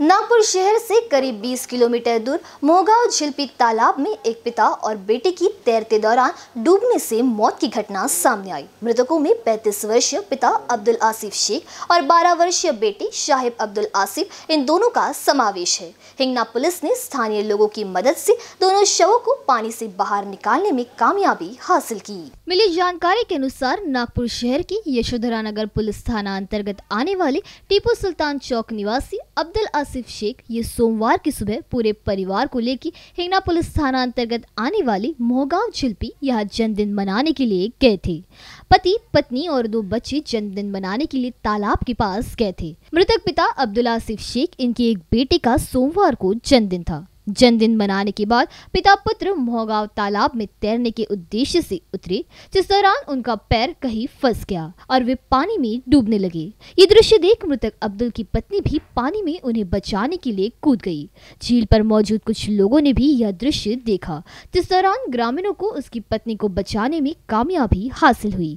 नागपुर शहर से करीब 20 किलोमीटर दूर मोहगांव झिलपी तालाब में एक पिता और बेटे की तैरते दौरान डूबने से मौत की घटना सामने आई मृतकों में 35 वर्षीय पिता अब्दुल आसिफ शेख और 12 वर्षीय बेटे शाहिब अब्दुल आसिफ इन दोनों का समावेश है हिंगना पुलिस ने स्थानीय लोगों की मदद से दोनों शवों को पानी से बाहर निकालने में कामयाबी हासिल की मिली जानकारी के अनुसार नागपुर शहर की यशोधरा नगर पुलिस थाना अंतर्गत आने वाले टीपू सुल्तान चौक निवासी अब्दुल आसिफ शेख ये सोमवार की सुबह पूरे परिवार को लेकर हिंगना पुलिस थाना अंतर्गत आने वाली मोहगांव झिल्पी यहाँ जन्मदिन मनाने के लिए गए थे पति पत्नी और दो बच्चे जन्मदिन मनाने के लिए तालाब के पास गए थे मृतक पिता अब्दुल आसिफ शेख इनके एक बेटे का सोमवार को जन्मदिन था जन्मदिन मनाने के बाद पिता पुत्र मोहगांव तालाब में तैरने के उद्देश्य से उतरे जिस दौरान उनका पैर कहीं फंस गया और वे पानी में डूबने लगे ये दृश्य देख मृतक अब्दुल की पत्नी भी पानी में उन्हें बचाने के लिए कूद गई झील पर मौजूद कुछ लोगों ने भी यह दृश्य देखा जिस दौरान ग्रामीणों को उसकी पत्नी को बचाने में कामयाबी हासिल हुई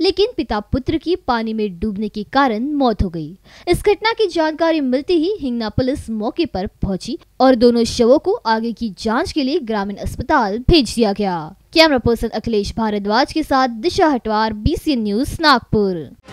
लेकिन पिता पुत्र की पानी में डूबने के कारण मौत हो गई इस घटना की जानकारी मिलते ही हिंगना पुलिस मौके पर पहुंची और दोनों शवों को आगे की जांच के लिए ग्रामीण अस्पताल भेज दिया गया कैमरा पर्सन अखिलेश भारद्वाज के साथ दिशा हटवार बी न्यूज नागपुर